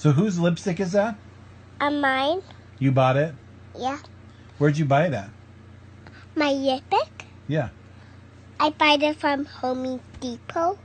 So whose lipstick is that? Uh, mine. You bought it? Yeah. Where'd you buy that? My lipstick? Yeah. I bought it from Home Depot.